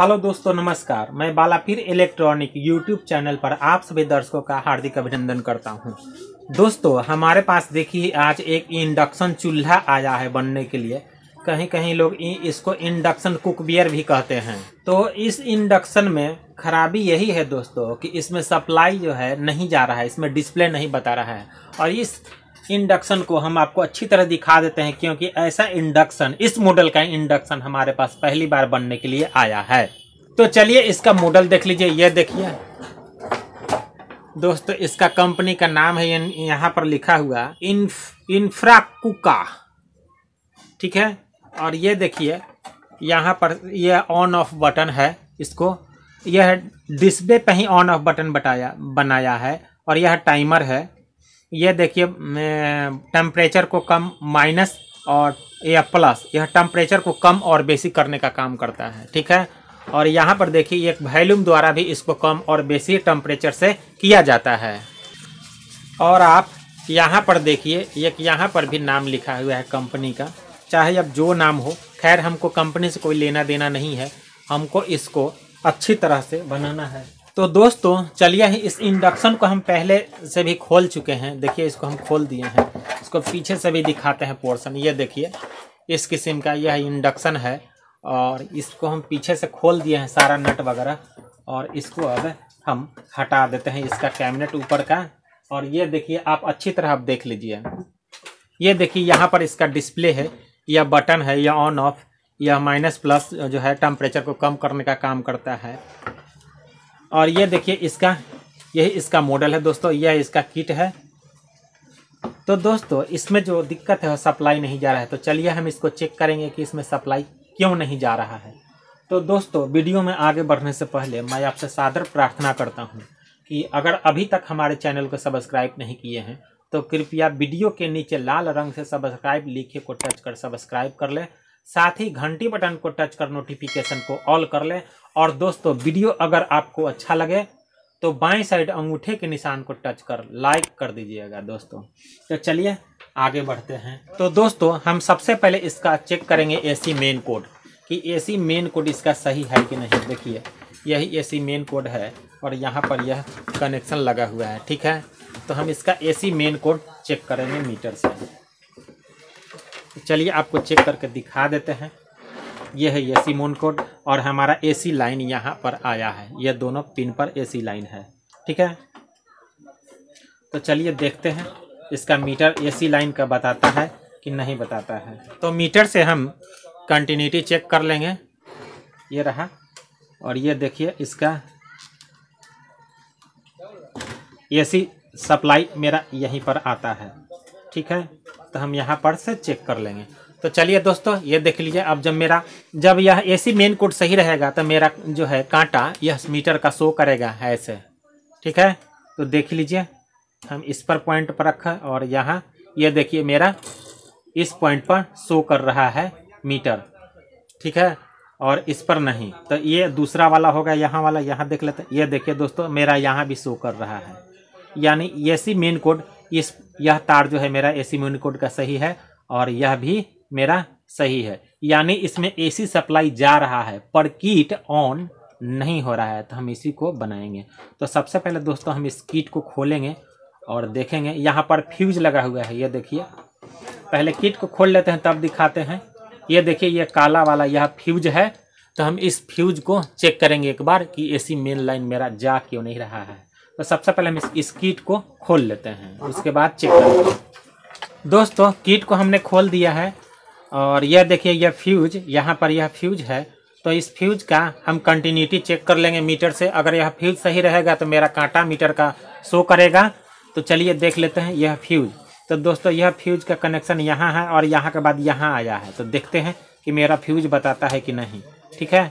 hello दोस्तों नमस्कार मैं बालापीर इलेक्ट्रॉनिक यूट्यूब चैनल पर आप सभी दर्शकों का हार्दिक अभिनंदन करता हूं दोस्तों हमारे पास देखिए आज एक इंडक्शन चूल्हा आया है बनने के लिए कहीं कहीं लोग इसको इंडक्शन कुकबियर भी कहते हैं तो इस इंडक्शन में खराबी यही है दोस्तों कि इसमें सप्लाई जो है नहीं जा रहा है इसमें डिस्प्ले नहीं बता रहा है और इस इंडक्शन को हम आपको अच्छी तरह दिखा देते हैं क्योंकि ऐसा इंडक्शन इस मॉडल का इंडक्शन हमारे पास पहली बार बनने के लिए आया है तो चलिए इसका मॉडल देख लीजिए यह देखिए दोस्तों इसका कंपनी का नाम है यहाँ पर लिखा हुआ इन्फ इन्फ्राकुका ठीक है और ये देखिए यहाँ पर यह ऑन ऑफ बटन है इसको यह डिस्प्ले पे ही ऑन ऑफ बटन बताया बनाया है और यह टाइमर है ये देखिए टेम्परेचर को कम माइनस और या प्लस यह टेम्परेचर को कम और बेसी करने का काम करता है ठीक है और यहाँ पर देखिए एक वैल्यूम द्वारा भी इसको कम और बेसी टेम्परेचर से किया जाता है और आप यहाँ पर देखिए एक यहाँ पर भी नाम लिखा हुआ है कंपनी का चाहे अब जो नाम हो खैर हमको कंपनी से कोई लेना देना नहीं है हमको इसको अच्छी तरह से बनाना है तो दोस्तों चलिए इस इंडक्शन को हम पहले से भी खोल चुके हैं देखिए इसको हम खोल दिए हैं इसको पीछे से भी दिखाते हैं पोर्शन ये देखिए इस किस्म का यह इंडक्शन है और इसको हम पीछे से खोल दिए हैं सारा नट वगैरह और इसको अब हम हटा देते हैं इसका कैबिनेट ऊपर का और ये देखिए आप अच्छी तरह आप देख लीजिए ये देखिए यहाँ पर इसका डिस्प्ले है या बटन है या ऑन ऑफ या माइनस प्लस जो है टेम्परेचर को कम करने का काम करता है और ये देखिए इसका यही इसका मॉडल है दोस्तों यह इसका किट है तो दोस्तों इसमें जो दिक्कत है सप्लाई नहीं जा रहा है तो चलिए हम इसको चेक करेंगे कि इसमें सप्लाई क्यों नहीं जा रहा है तो दोस्तों वीडियो में आगे बढ़ने से पहले मैं आपसे सादर प्रार्थना करता हूँ कि अगर अभी तक हमारे चैनल को सब्सक्राइब नहीं किए हैं तो कृपया वीडियो के नीचे लाल रंग से सब्सक्राइब लिखे को टच कर सब्सक्राइब कर लें साथ ही घंटी बटन को टच कर नोटिफिकेशन को ऑल कर लें और दोस्तों वीडियो अगर आपको अच्छा लगे तो बाएं साइड अंगूठे के निशान को टच कर लाइक कर दीजिएगा दोस्तों तो चलिए आगे बढ़ते हैं तो दोस्तों हम सबसे पहले इसका चेक करेंगे एसी मेन कोड कि एसी मेन कोड इसका सही है कि नहीं देखिए यही एसी मेन कोड है और यहाँ पर यह कनेक्शन लगा हुआ है ठीक है तो हम इसका एसी मेन कोड चेक करेंगे मीटर से चलिए आपको चेक करके दिखा देते हैं ये है ए सी मोन कोड और हमारा ए सी लाइन यहाँ पर आया है ये दोनों पिन पर ए सी लाइन है ठीक है तो चलिए देखते हैं इसका मीटर ए सी लाइन का बताता है कि नहीं बताता है तो मीटर से हम कंटिन्यूटी चेक कर लेंगे ये रहा और ये देखिए इसका एसी सप्लाई मेरा यहीं पर आता है ठीक है तो हम यहाँ पर से चेक कर लेंगे तो चलिए दोस्तों ये देख लीजिए अब जब मेरा जब यह एसी मेन कोड सही रहेगा तो मेरा जो है कांटा यह मीटर का शो करेगा ऐसे ठीक है तो देख लीजिए हम इस पर पॉइंट पर रखें और यहाँ ये देखिए मेरा इस पॉइंट पर शो कर रहा है मीटर ठीक है और इस पर नहीं तो ये दूसरा वाला होगा यहाँ वाला यहाँ देख लेते ये देखिए दोस्तों मेरा यहाँ भी शो कर रहा है यानी एसी मेन कोड इस यह तार जो है मेरा एसी मेन कोड का सही है और यह भी मेरा सही है यानी इसमें एसी सप्लाई जा रहा है पर किट ऑन नहीं हो रहा है तो हम इसी को बनाएंगे तो सबसे पहले दोस्तों हम इस किट को खोलेंगे और देखेंगे यहाँ पर फ्यूज लगा हुआ है ये देखिए पहले किट को खोल लेते हैं तब दिखाते हैं ये देखिए ये काला वाला यह फ्यूज है तो हम इस फ्यूज को चेक करेंगे एक बार कि एसी मेन लाइन मेरा जा क्यों नहीं रहा है तो सबसे पहले हम इस, इस किट को खोल लेते हैं उसके बाद चेक करते हैं दोस्तों किट को हमने खोल दिया है और यह देखिए यह फ्यूज यहाँ पर यह फ्यूज है तो इस फ्यूज का हम कंटिन्यूटी चेक कर लेंगे मीटर से अगर यह फ्यूज सही रहेगा तो मेरा कांटा मीटर का शो करेगा तो चलिए देख लेते हैं यह फ्यूज तो दोस्तों यह फ्यूज का कनेक्शन यहाँ है और यहाँ के बाद यहाँ आया है तो देखते हैं कि मेरा फ्यूज बताता है कि नहीं ठीक है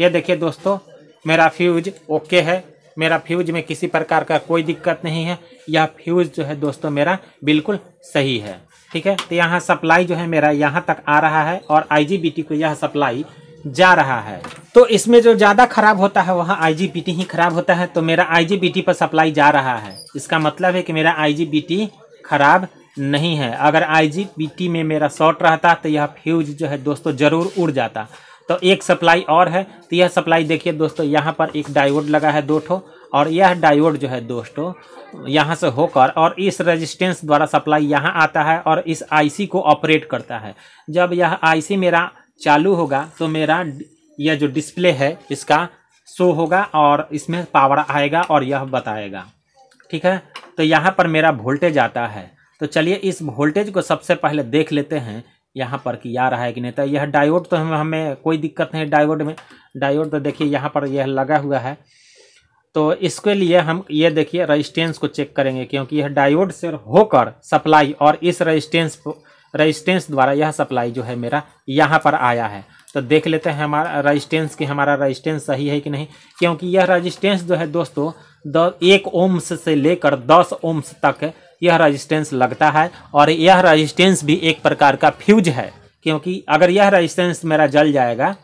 यह देखिए दोस्तों मेरा फ्यूज ओके है मेरा फ्यूज में किसी प्रकार का कोई दिक्कत नहीं है यह फ्यूज जो है दोस्तों मेरा बिल्कुल सही है ठीक है तो यहाँ सप्लाई जो है मेरा यहाँ तक आ रहा है और आईजीबीटी को यह सप्लाई जा रहा है तो इसमें जो ज़्यादा खराब होता है वहाँ आईजीबीटी ही खराब होता है तो मेरा आईजीबीटी पर सप्लाई जा रहा है इसका मतलब है कि मेरा आईजीबीटी खराब नहीं है अगर आईजीबीटी में मेरा शॉर्ट रहता तो यह फ्यूज जो है दोस्तों ज़रूर उड़ जाता तो एक सप्लाई और है तो यह सप्लाई देखिए दोस्तों यहाँ पर एक डायोड लगा है दो ठो और यह डायोड जो है दोस्तों यहाँ से होकर और इस रेजिस्टेंस द्वारा सप्लाई यहाँ आता है और इस आईसी को ऑपरेट करता है जब यह आईसी मेरा चालू होगा तो मेरा यह जो डिस्प्ले है इसका शो होगा और इसमें पावर आएगा और यह बताएगा ठीक है तो यहाँ पर मेरा वोल्टेज आता है तो चलिए इस वोल्टेज को सबसे पहले देख लेते हैं यहाँ पर कि आ रहा है कि नहीं तो यह डायोड तो हमें हमें कोई दिक्कत नहीं डायोड में डायोड तो देखिए यहाँ पर यह लगा हुआ है तो इसके लिए हम ये देखिए रजिस्टेंस को चेक करेंगे क्योंकि यह डायोड से होकर सप्लाई और इस रजिस्टेंस रजिस्टेंस द्वारा यह सप्लाई जो है मेरा यहाँ पर आया है तो देख लेते हैं हमारा रजिस्टेंस कि हमारा रजिस्टेंस सही है कि नहीं क्योंकि यह रजिस्टेंस जो है दोस्तों द एक ओम्स से लेकर दस ओम्स तक यह रजिस्टेंस लगता है और यह रजिस्टेंस भी एक प्रकार का फ्यूज है क्योंकि अगर यह रजिस्टेंस मेरा जल जाएगा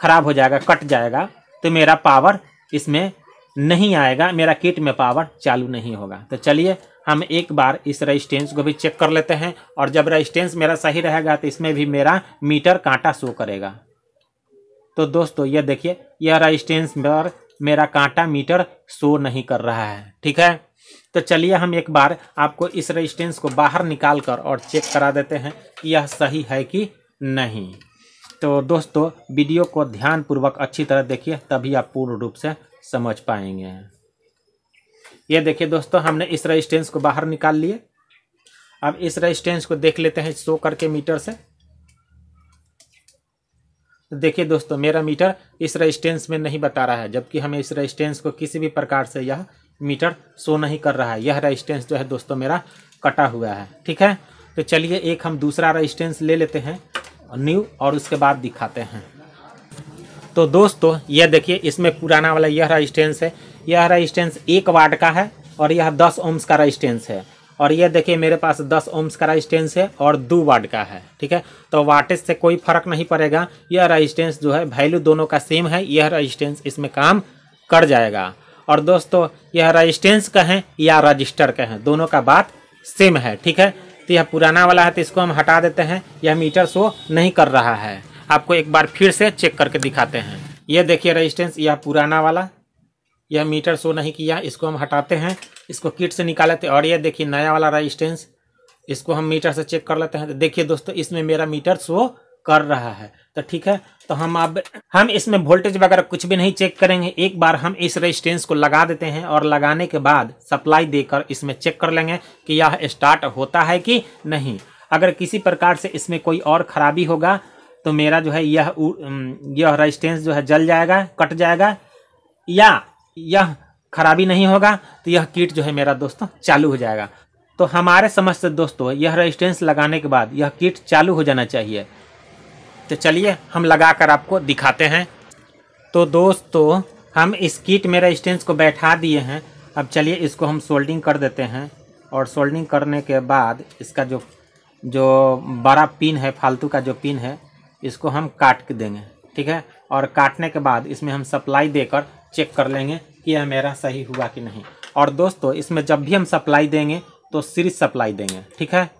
खराब हो जाएगा कट जाएगा तो मेरा पावर इसमें नहीं आएगा मेरा किट में पावर चालू नहीं होगा तो चलिए हम एक बार इस रजिस्टेंस को भी चेक कर लेते हैं और जब रजिस्टेंस मेरा सही रहेगा तो इसमें भी मेरा मीटर कांटा शो करेगा तो दोस्तों ये देखिए यह रजिस्टेंस पर मेरा कांटा मीटर शो नहीं कर रहा है ठीक है तो चलिए हम एक बार आपको इस रजिस्टेंस को बाहर निकाल कर और चेक करा देते हैं कि यह सही है कि नहीं तो दोस्तों वीडियो को ध्यानपूर्वक अच्छी तरह देखिए तभी आप पूर्ण रूप से समझ पाएंगे ये देखिए दोस्तों हमने इस रजिस्टेंस को बाहर निकाल लिए अब इस रजिस्टेंस को देख लेते हैं शो करके मीटर से देखिए दोस्तों मेरा मीटर इस रजिस्टेंस में नहीं बता रहा है जबकि हमें इस रजिस्टेंस को किसी भी प्रकार से यह मीटर शो नहीं कर रहा है यह रजिस्टेंस जो है दोस्तों मेरा कटा हुआ है ठीक है तो चलिए एक हम दूसरा रजिस्टेंस ले लेते हैं न्यू और उसके बाद दिखाते हैं तो दोस्तों यह देखिए इसमें पुराना वाला यह रजिस्टेंस है यह रजिस्टेंस एक वार्ड का है और यह दस ओम्स का रजिस्टेंस है और ये देखिए मेरे पास 10 ओम्स का रजिस्टेंस है और दो वाट का है ठीक है तो वाटेज से कोई फर्क नहीं पड़ेगा यह रजिस्टेंस जो है वैल्यू दोनों का सेम है यह रजिस्टेंस इसमें काम कर जाएगा और दोस्तों यह रजिस्टेंस कहें या रजिस्टर कहें दोनों का बात सेम है ठीक है तो यह पुराना वाला है तो इसको हम हटा देते हैं यह मीटर शो नहीं कर रहा है आपको एक बार फिर से चेक करके दिखाते हैं यह देखिए रजिस्टेंस यह पुराना वाला यह मीटर शो नहीं किया इसको हम हटाते हैं इसको किट से निकाले थे और ये देखिए नया वाला रजिस्टेंस इसको हम मीटर से चेक कर लेते हैं तो देखिए दोस्तों इसमें मेरा मीटर शो कर रहा है तो ठीक है तो हम अब हम इसमें वोल्टेज वगैरह कुछ भी नहीं चेक करेंगे एक बार हम इस रेजिस्टेंस को लगा देते हैं और लगाने के बाद सप्लाई देकर इसमें चेक कर लेंगे कि यह स्टार्ट होता है कि नहीं अगर किसी प्रकार से इसमें कोई और खराबी होगा तो मेरा जो है यह यह रेजिस्टेंस जो है जल जाएगा कट जाएगा या यह खराबी नहीं होगा तो यह किट जो है मेरा दोस्तों चालू हो जाएगा तो हमारे समझ से दोस्तों यह रेजिस्टेंस लगाने के बाद यह किट चालू हो जाना चाहिए तो चलिए हम लगा कर आपको दिखाते हैं तो दोस्तों हम इस किट में रेजिस्टेंस को बैठा दिए हैं अब चलिए इसको हम सोल्डिंग कर देते हैं और सोल्डिंग करने के बाद इसका जो जो बड़ा पिन है फालतू का जो पिन है इसको हम काट के देंगे ठीक है और काटने के बाद इसमें हम सप्लाई देकर चेक कर लेंगे कि यह मेरा सही हुआ कि नहीं और दोस्तों इसमें जब भी हम सप्लाई देंगे तो सीरीज सप्लाई देंगे ठीक है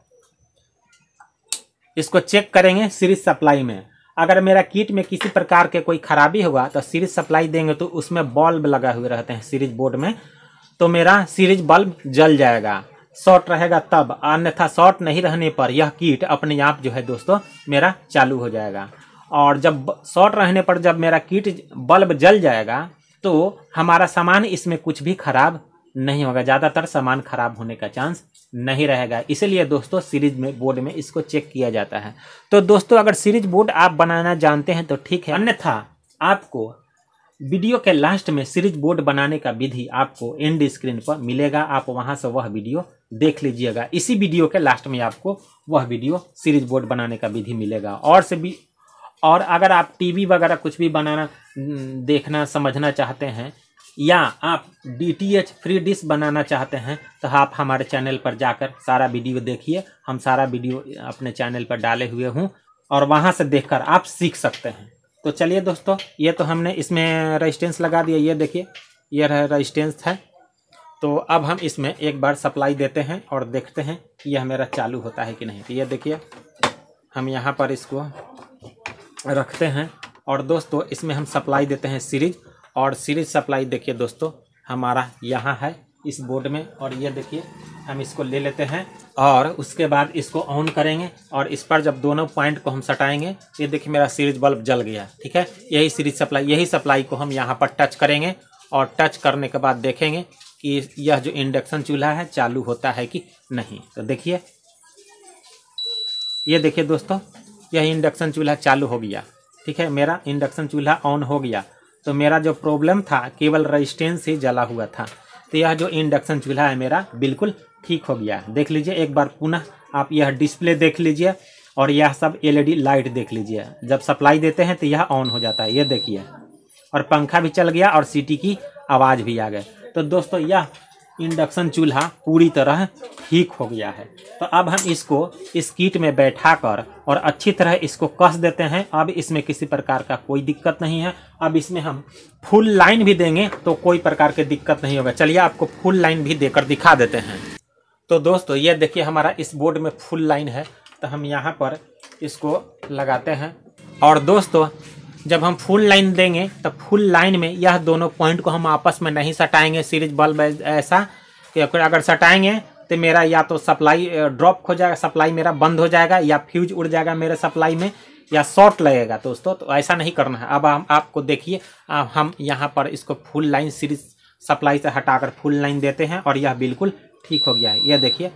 इसको चेक करेंगे सीरीज सप्लाई में अगर मेरा किट में किसी प्रकार के कोई खराबी होगा तो सीरीज सप्लाई देंगे तो उसमें बल्ब लगा हुए रहते हैं सीरीज बोर्ड में तो मेरा सीरीज बल्ब जल जाएगा शॉर्ट रहेगा तब अन्यथा शॉर्ट नहीं रहने पर यह किट अपने आप जो है दोस्तों मेरा चालू हो जाएगा और जब शॉर्ट रहने पर जब मेरा किट बल्ब जल जाएगा तो हमारा सामान इसमें कुछ भी खराब नहीं होगा ज़्यादातर सामान खराब होने का चांस नहीं रहेगा इसलिए दोस्तों सीरीज में बोर्ड में इसको चेक किया जाता है तो दोस्तों अगर सीरीज बोर्ड आप बनाना जानते हैं तो ठीक है अन्यथा आपको वीडियो के लास्ट में सीरीज बोर्ड बनाने का विधि आपको एंड स्क्रीन पर मिलेगा आप वहां से वह वीडियो देख लीजिएगा इसी वीडियो के लास्ट में आपको वह वीडियो सीरीज बोर्ड बनाने का विधि मिलेगा और से भी और अगर आप टीवी वगैरह कुछ भी बनाना देखना समझना चाहते हैं या आप डीटीएच फ्री डिश बनाना चाहते हैं तो आप हमारे चैनल पर जाकर सारा वीडियो देखिए हम सारा वीडियो अपने चैनल पर डाले हुए हूँ और वहाँ से देखकर आप सीख सकते हैं तो चलिए दोस्तों ये तो हमने इसमें रजिस्टेंस लगा दिया ये देखिए ये रजिस्टेंस है तो अब हम इसमें एक बार सप्लाई देते हैं और देखते हैं यह मेरा चालू होता है कि नहीं तो ये देखिए हम यहाँ पर इसको रखते हैं और दोस्तों इसमें हम सप्लाई देते हैं सीरीज और सीरीज सप्लाई देखिए दोस्तों हमारा यहाँ है इस बोर्ड में और ये देखिए हम इसको ले लेते हैं और उसके बाद इसको ऑन करेंगे और इस पर जब दोनों पॉइंट को हम सटाएंगे ये देखिए मेरा सीरीज बल्ब जल गया ठीक है यही सीरीज सप्लाई यही सप्लाई को हम यहाँ पर टच करेंगे और टच करने के बाद देखेंगे कि यह जो इंडक्शन चूल्हा है चालू होता है कि नहीं तो देखिए ये देखिए दोस्तों यह इंडक्शन चूल्हा चालू हो गया ठीक है मेरा इंडक्शन चूल्हा ऑन हो गया तो मेरा जो प्रॉब्लम था केवल रजिस्टेंस ही जला हुआ था तो यह जो इंडक्शन चूल्हा है मेरा बिल्कुल ठीक हो गया देख लीजिए एक बार पुनः आप यह डिस्प्ले देख लीजिए और यह सब एलईडी लाइट देख लीजिए जब सप्लाई देते हैं तो यह ऑन हो जाता है यह देखिए और पंखा भी चल गया और सीटी की आवाज़ भी आ गई तो दोस्तों यह इंडक्शन चूल्हा पूरी तरह ठीक हो गया है तो अब हम इसको इस कीट में बैठा कर और अच्छी तरह इसको कस देते हैं अब इसमें किसी प्रकार का कोई दिक्कत नहीं है अब इसमें हम फुल लाइन भी देंगे तो कोई प्रकार की दिक्कत नहीं होगा चलिए आपको फुल लाइन भी देकर दिखा देते हैं तो दोस्तों ये देखिए हमारा इस बोर्ड में फुल लाइन है तो हम यहाँ पर इसको लगाते हैं और दोस्तों जब हम फुल लाइन देंगे तो फुल लाइन में यह दोनों पॉइंट को हम आपस में नहीं सटाएंगे सीरीज बल्ब ऐसा कि अगर सटाएंगे तो मेरा या तो सप्लाई ड्रॉप हो जाएगा सप्लाई मेरा बंद हो जाएगा या फ्यूज उड़ जाएगा मेरे सप्लाई में या शॉर्ट लगेगा दोस्तों तो ऐसा नहीं करना है अब हम आपको देखिए हम यहाँ पर इसको फुल लाइन सीरीज सप्लाई से हटाकर फुल लाइन देते हैं और यह बिल्कुल ठीक हो गया है यह देखिए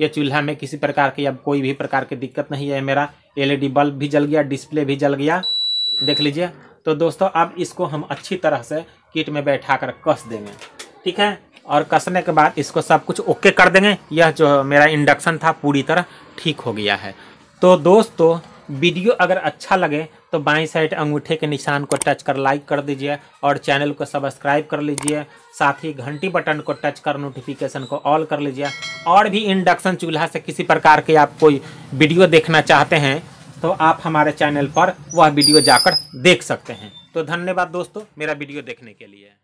यह चूल्हा में किसी प्रकार की अब कोई भी प्रकार की दिक्कत नहीं है मेरा एलईडी बल्ब e भी जल गया डिस्प्ले भी जल गया देख लीजिए तो दोस्तों अब इसको हम अच्छी तरह से किट में बैठा कर कस देंगे ठीक है और कसने के बाद इसको सब कुछ ओके कर देंगे यह जो मेरा इंडक्शन था पूरी तरह ठीक हो गया है तो दोस्तों वीडियो अगर अच्छा लगे तो बाई साइड अंगूठे के निशान को टच कर लाइक कर दीजिए और चैनल को सब्सक्राइब कर लीजिए साथ ही घंटी बटन को टच कर नोटिफिकेशन को ऑल कर लीजिए और भी इंडक्शन चूल्हा से किसी प्रकार के आप कोई वीडियो देखना चाहते हैं तो आप हमारे चैनल पर वह वीडियो जाकर देख सकते हैं तो धन्यवाद दोस्तों मेरा वीडियो देखने के लिए